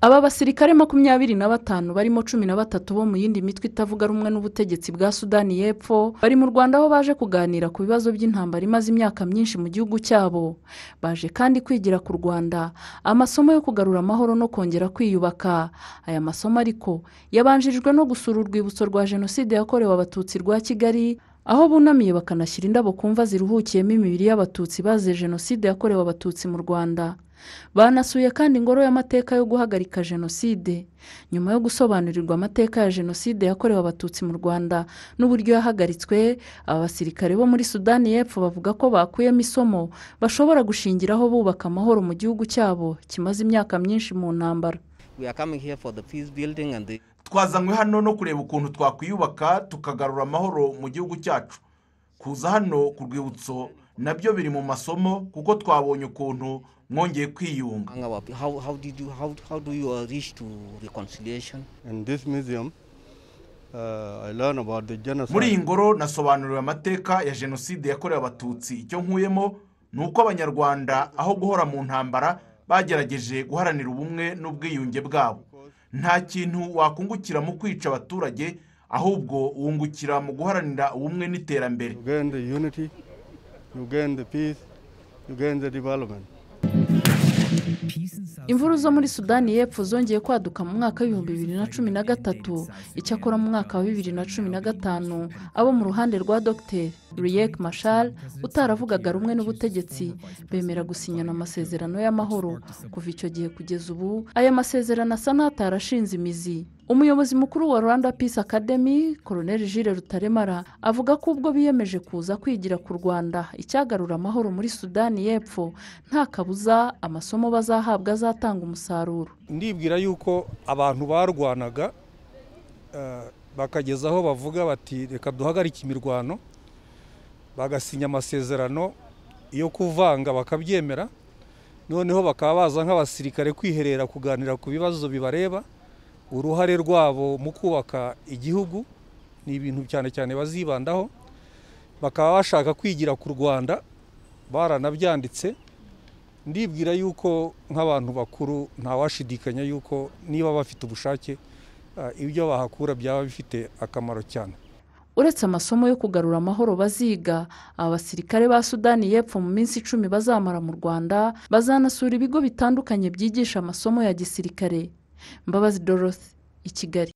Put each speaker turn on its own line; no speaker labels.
Aba basirikare makumyabiri na batanu barimo cumi na batatu bo mu yindi mitwe itavuga rumwe n'ubutegetsi bwa Sudani y'Epfo bari mu Rwanda aho baje kuganira ku bibazo by'intambara imaze imyaka myinshi mu gihugu cyabo baje kandi kwigira ku Rwanda amasomo yo kugarura amahoro no kongera kwiyubaka aya masomo ariko yabanjirijwe no gusura urwibutso rwa Jenoside yakorewe Abatutsi rwa Kigali aho bunamiye bakanashyira indabo kumva ziruhukiyemo imibiri y'abatutsi baze jenoside yakorewe abatutsi mu rwanda banasuye kandi ingoro y'amateka yo guhagarika jenoside nyuma yo gusobanurirwa amateka ya jenoside yakorewe abatutsi mu rwanda n'uburyo yahagaritswe aba basirikare bo muri sudani y'epfo bavuga ko bakuyemo isomo bashobora gushingiraho bubaka amahoro mu gihugu cyabo kimaze imyaka myinshi mu ntambara
twazanywe hano no kureba ukuntu twakwiyubaka tukagarura amahoro mu gihugu cyacu kuza hano ku rwibutso nabyo biri mu masomo kuko twabonye ukuntu mwongeye kwiyunga uh,
uh, muri iyi
ngoro nasobanuriwe amateka ya jenoside yakorewe abatutsi icyo nkuyemo ni uko abanyarwanda aho guhora mu ntambara bagerageje guharanira ubumwe n'ubwiyunge bwabo nta kintu wakungukira mu kwica abaturage ahubwo wungukira mu guharanira ubumwe n'iterambere
imvura zo muri sudani y'epfo zongeye kwaduka mu mwaka w'ibihumbi bibiri na cumi na gatatu icyakora mu mwaka wa bibiri na cumi na gatanu abo mu ruhande rwa Dr Riek mashal utaravugaga rumwe n'ubutegetsi bemera gusinyana amasezerano y'amahoro kuva icyo gihe kugeza ubu aya masezerano asa n'atarashinze imizi umuyobozi mukuru wa rwanda peace academy koroneri jire rutaremara avuga ko ubwo biyemeje kuza kwigira ku rwanda icyagarura amahoro muri sudani y'epfo nta kabuza amasomo bazahabwa azatanga umusaruro
ndibwira yuko abantu barwanaga eh, bakageza aho bavuga bati reka duhagarike imirwano bagasinya amasezerano yo kuvanga bakabyemera noneho bakaba baza nk'abasirikare kwiherera kuganira ku bibazo bibareba uruhare rwabo mu kubaka igihugu ni ibintu cyane cyane bazibandaho bakaba bashaka kwigira ku rwanda baranabyanditse ndibwira yuko nk'abantu bakuru ntawashidikanya yuko niba bafite ubushake eh, ibyo bahakura byaba bifite akamaro cyane
uretse amasomo yo kugarura amahoro baziga abasirikare ba sudani y'epfo mu minsi icumi bazamara mu rwanda bazanasura ibigo bitandukanye byigisha amasomo ya gisirikare imbabazi dorothy i kigali